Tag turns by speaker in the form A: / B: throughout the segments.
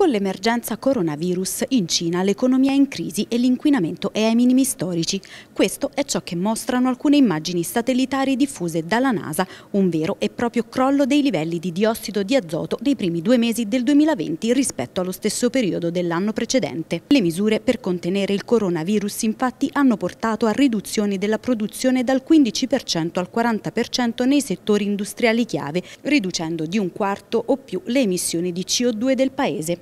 A: Con l'emergenza coronavirus in Cina l'economia è in crisi e l'inquinamento è ai minimi storici. Questo è ciò che mostrano alcune immagini satellitari diffuse dalla NASA, un vero e proprio crollo dei livelli di diossido di azoto nei primi due mesi del 2020 rispetto allo stesso periodo dell'anno precedente. Le misure per contenere il coronavirus infatti hanno portato a riduzioni della produzione dal 15% al 40% nei settori industriali chiave, riducendo di un quarto o più le emissioni di CO2 del Paese.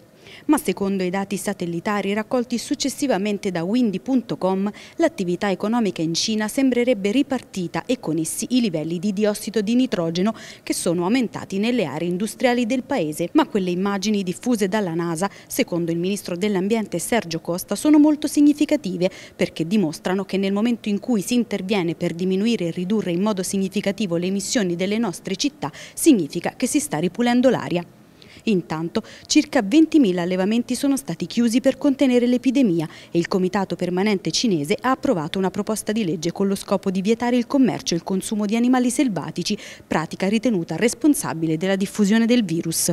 A: Ma secondo i dati satellitari raccolti successivamente da windy.com, l'attività economica in Cina sembrerebbe ripartita e con essi i livelli di diossido di nitrogeno che sono aumentati nelle aree industriali del paese. Ma quelle immagini diffuse dalla NASA, secondo il ministro dell'Ambiente Sergio Costa, sono molto significative perché dimostrano che nel momento in cui si interviene per diminuire e ridurre in modo significativo le emissioni delle nostre città, significa che si sta ripulendo l'aria. Intanto circa 20.000 allevamenti sono stati chiusi per contenere l'epidemia e il Comitato Permanente Cinese ha approvato una proposta di legge con lo scopo di vietare il commercio e il consumo di animali selvatici, pratica ritenuta responsabile della diffusione del virus.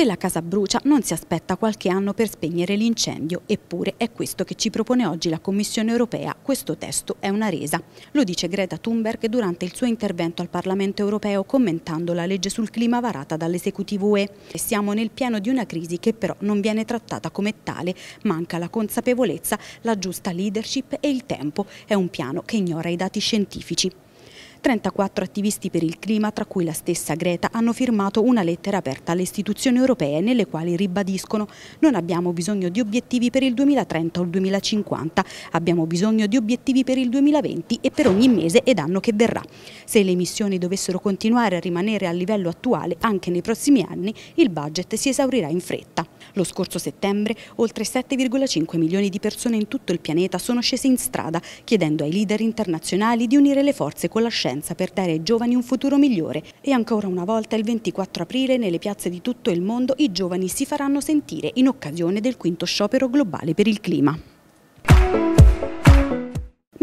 A: Se la casa brucia non si aspetta qualche anno per spegnere l'incendio, eppure è questo che ci propone oggi la Commissione europea. Questo testo è una resa. Lo dice Greta Thunberg durante il suo intervento al Parlamento europeo commentando la legge sul clima varata dall'esecutivo UE. Siamo nel pieno di una crisi che però non viene trattata come tale. Manca la consapevolezza, la giusta leadership e il tempo. È un piano che ignora i dati scientifici. 34 attivisti per il clima, tra cui la stessa Greta, hanno firmato una lettera aperta alle istituzioni europee nelle quali ribadiscono non abbiamo bisogno di obiettivi per il 2030 o il 2050, abbiamo bisogno di obiettivi per il 2020 e per ogni mese ed anno che verrà. Se le emissioni dovessero continuare a rimanere a livello attuale anche nei prossimi anni, il budget si esaurirà in fretta. Lo scorso settembre oltre 7,5 milioni di persone in tutto il pianeta sono scese in strada chiedendo ai leader internazionali di unire le forze con la scelta Piacenza per dare ai giovani un futuro migliore e ancora una volta il 24 aprile nelle piazze di tutto il mondo i giovani si faranno sentire in occasione del quinto sciopero globale per il clima.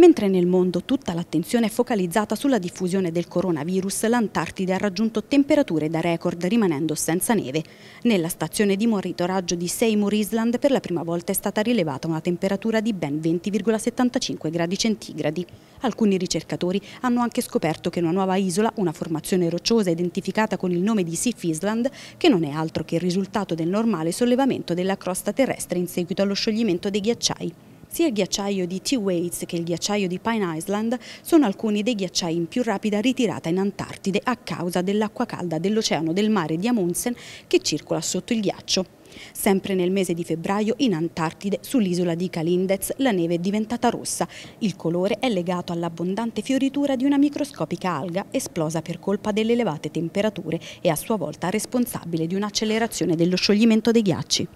A: Mentre nel mondo tutta l'attenzione è focalizzata sulla diffusione del coronavirus, l'Antartide ha raggiunto temperature da record rimanendo senza neve. Nella stazione di monitoraggio di Seymour Island per la prima volta è stata rilevata una temperatura di ben 20,75 gradi centigradi. Alcuni ricercatori hanno anche scoperto che una nuova isola, una formazione rocciosa identificata con il nome di Sif Island, che non è altro che il risultato del normale sollevamento della crosta terrestre in seguito allo scioglimento dei ghiacciai. Sia il ghiacciaio di T-Waits che il ghiacciaio di Pine Island sono alcuni dei ghiacciai in più rapida ritirata in Antartide a causa dell'acqua calda dell'oceano del mare di Amundsen che circola sotto il ghiaccio. Sempre nel mese di febbraio in Antartide, sull'isola di Kalindez, la neve è diventata rossa. Il colore è legato all'abbondante fioritura di una microscopica alga esplosa per colpa delle elevate temperature e a sua volta responsabile di un'accelerazione dello scioglimento dei ghiacci.